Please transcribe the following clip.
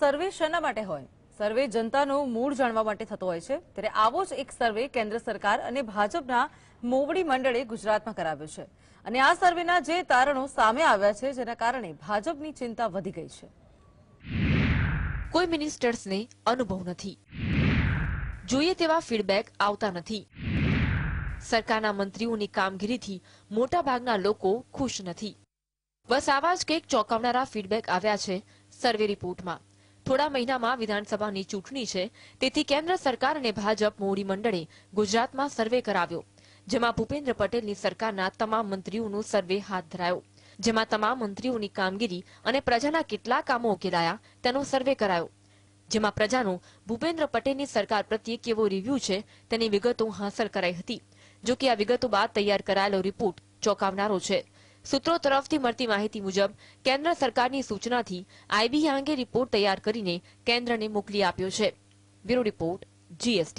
સર્વે શેના માટે હોય સર્વે જનતાનું મૂળ જાણવા માટે થતો હોય છે ત્યારે આવો જ એક સર્વે કેન્દ્ર સરકાર અને ભાજપના મોવડી મંડળે ગુજરાતમાં કરાવ્યો છે અને આ સર્વેના જે તારણો સામે આવ્યા છે જેના કારણે ભાજપની ચિંતા વધી ગઈ છે કોઈ મિનિસ્ટર્સને અનુભવ નથી જોઈએ તેવા ફીડબેક આવતા નથી સરકારના મંત્રીઓની કામગીરીથી મોટાભાગના લોકો ખુશ નથી બસ આવા જ કંઈક ચોંકાવનારા ફીડબેક આવ્યા છે સર્વે રિપોર્ટમાં થોડા મહિનામાં વિધાનસભાની ચૂંટણી છે તેથી કેન્દ્ર સરકાર અને ભાજપ મોવડી મંડળે ગુજરાતમાં સર્વે કરાવ્યો જેમાં ભૂપેન્દ્ર પટેલની સરકારના તમામ મંત્રીઓનો સર્વે હાથ ધરાયો જેમાં તમામ મંત્રીઓની કામગીરી અને પ્રજાના કેટલા કામો ઉકેલાયા તેનો સર્વે કરાયો જેમાં પ્રજાનો ભૂપેન્દ્ર પટેલની સરકાર પ્રત્યે કેવો રિવ્યુ છે તેની વિગતો હાંસલ કરાઈ હતી જો કે આ વિગતો બાદ તૈયાર કરાયેલો રિપોર્ટ ચોંકાવનારો છે સૂત્રો તરફથી મળતી માહિતી મુજબ કેન્દ્ર સરકારની સૂચનાથી આઈબી આ અંગે રિપોર્ટ તૈયાર કરીને કેન્દ્રને મોકલી આપ્યો છે બ્યુરો રિપોર્ટ જીએસટી